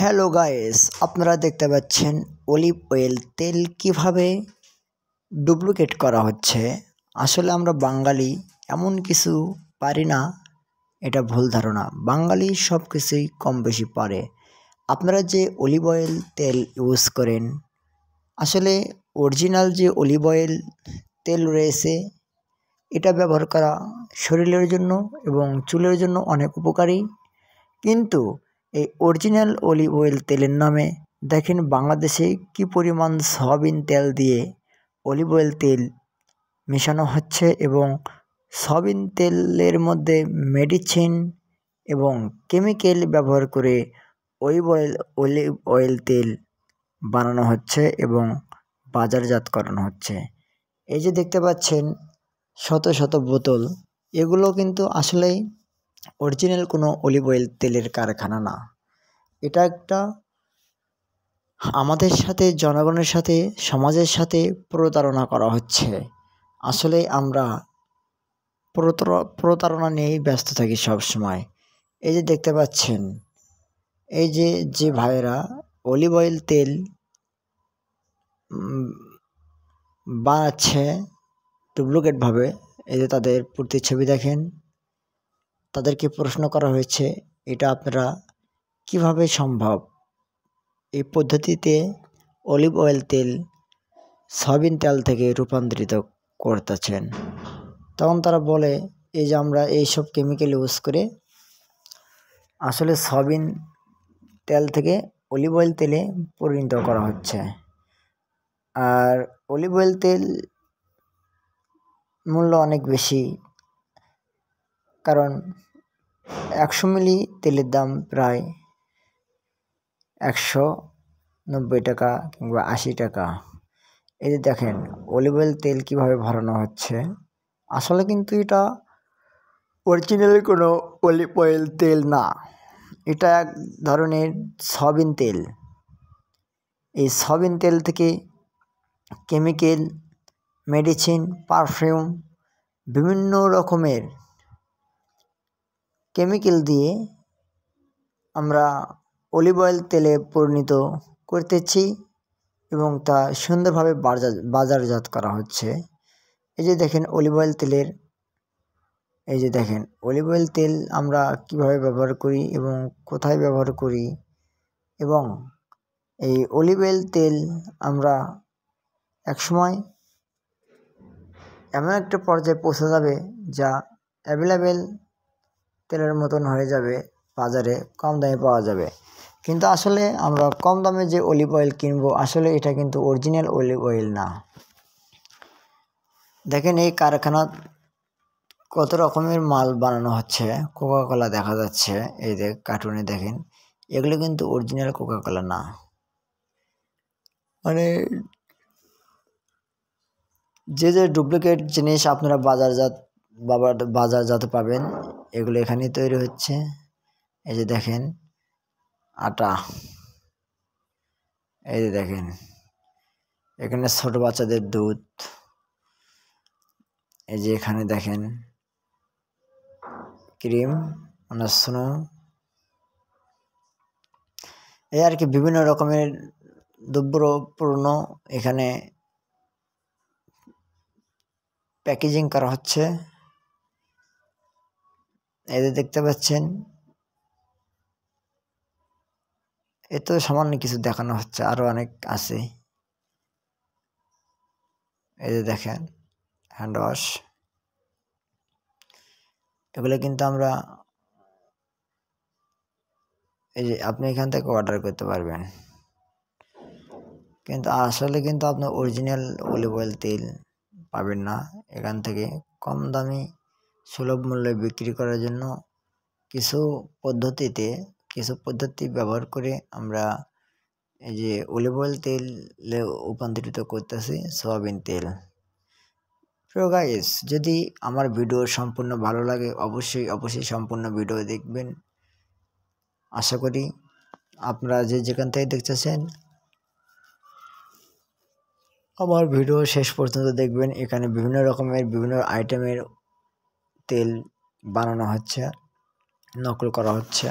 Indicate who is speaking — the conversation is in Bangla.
Speaker 1: হ্যালো গায়েস আপনারা দেখতে পাচ্ছেন অলিভ অয়েল তেল কিভাবে ডুপ্লিকেট করা হচ্ছে আসলে আমরা বাঙালি এমন কিছু পারি না এটা ভুল ধারণা বাঙালি সব কিছুই কম বেশি পারে আপনারা যে অলিভ অয়েল তেল ইউজ করেন আসলে অরিজিনাল যে অলিভ অয়েল তেল রয়েছে এটা ব্যবহার করা শরীরের জন্য এবং চুলের জন্য অনেক উপকারী কিন্তু এই অরিজিনাল অলিভ অয়েল তেলের নামে দেখেন বাংলাদেশে কি পরিমাণ সয়াবিন তেল দিয়ে অলিভ অয়েল তেল মেশানো হচ্ছে এবং সয়াবিন তেলের মধ্যে মেডিসিন এবং কেমিক্যাল ব্যবহার করে অলিভ অয়েল অলিভ অয়েল তেল বানানো হচ্ছে এবং বাজারজাত করানো হচ্ছে এই যে দেখতে পাচ্ছেন শত শত বোতল এগুলো কিন্তু আসলেই অরিজিনাল কোনো অলিভ অয়েল তেলের কারখানা না এটা একটা আমাদের সাথে জনগণের সাথে সমাজের সাথে প্রতারণা করা হচ্ছে আসলে আমরা প্রতারণা নিয়েই ব্যস্ত থাকি সব সময় এই যে দেখতে পাচ্ছেন এই যে যে ভাইয়েরা অলিভ অয়েল তেল বানাচ্ছে ডুপ্লিকেটভাবে এই যে তাদের প্রতিচ্ছবি দেখেন তাদেরকে প্রশ্ন করা হয়েছে এটা আপনারা কিভাবে সম্ভব এই পদ্ধতিতে অলিভ অয়েল তেল সয়াবিন তেল থেকে রূপান্তরিত করতেছেন তখন তারা বলে এই যে আমরা এইসব কেমিক্যাল ইউজ করে আসলে সয়াবিন তেল থেকে অলিভ অয়েল তেলে পরিণত করা হচ্ছে আর অলিভ অয়েল তেল মূল্য অনেক বেশি কারণ একশো মিলি তেলের দাম প্রায় একশো নব্বই টাকা কিংবা আশি টাকা এই যে দেখেন অলিভ অয়েল তেল কীভাবে ভরানো হচ্ছে আসলে কিন্তু এটা অরিজিনাল কোনো অলিভ অয়েল তেল না এটা এক ধরনের সয়াবিন তেল এই সবিন তেল থেকে কেমিক্যাল মেডিসিন পারফিউম বিভিন্ন রকমের কেমিক্যাল দিয়ে আমরা অলিভ অয়েল তেলে পরিণত করতেছি এবং তা সুন্দরভাবে বাজারজাত করা হচ্ছে এই যে দেখেন অলিভ অয়েল তেলের এই যে দেখেন অলিভ অয়েল তেল আমরা কিভাবে ব্যবহার করি এবং কোথায় ব্যবহার করি এবং এই অলিভ অয়েল তেল আমরা একসময় এমন একটা পর্যায়ে পৌঁছে যাবে যা অ্যাভেলেবেল তেলের মতন হয়ে যাবে বাজারে কম দামে পাওয়া যাবে কিন্তু আসলে আমরা কম দামে যে অলিভ অয়েল কিনবো আসলে এটা কিন্তু অরিজিনাল অলিভ অয়েল না দেখেন এই কারখানা কত রকমের মাল বানানো হচ্ছে কোকাকোলা দেখা যাচ্ছে এই যে কার্টুনে দেখেন এগুলো কিন্তু অরিজিনাল কোকাকোলা না মানে যে যে ডুপ্লিকেট জিনিস আপনারা বাজারজাত বাবার বাজার যত পাবেন এগুলো এখানেই তৈরি হচ্ছে এই যে দেখেন আটা এই যে দেখেন এখানে ছোট বাচ্চাদের দুধ এই যে এখানে দেখেন ক্রিম মানে স্নো এই আর কি বিভিন্ন রকমের দ্রব্যপূর্ণ এখানে প্যাকেজিং করা হচ্ছে এই যে দেখতে পাচ্ছেন এ তো সামান্য কিছু দেখানো হচ্ছে আরও অনেক আছে এই যে দেখেন হ্যান্ড ওয়াশ এগুলো কিন্তু আমরা এই যে আপনি এখান থেকে অর্ডার করতে পারবেন কিন্তু আসলে কিন্তু আপনি অরিজিনাল অলিভ অয়েল তেল পাবেন না এখান থেকে কম দামি সুলভ মূল্যে বিক্রি করার জন্য কিছু পদ্ধতিতে কিছু পদ্ধতি ব্যবহার করে আমরা এই যে অলিভ অয়েল তেলে রূপান্তরিত করতেছি সয়াবিন তেল প্রিয় গাইস যদি আমার ভিডিও সম্পূর্ণ ভালো লাগে অবশ্যই অবশ্যই সম্পূর্ণ ভিডিও দেখবেন আশা করি আপনারা যে যেখান থেকে দেখতেছেন আমার ভিডিও শেষ পর্যন্ত দেখবেন এখানে বিভিন্ন রকমের বিভিন্ন আইটেমের তেল বানানো হচ্ছে নকল করা হচ্ছে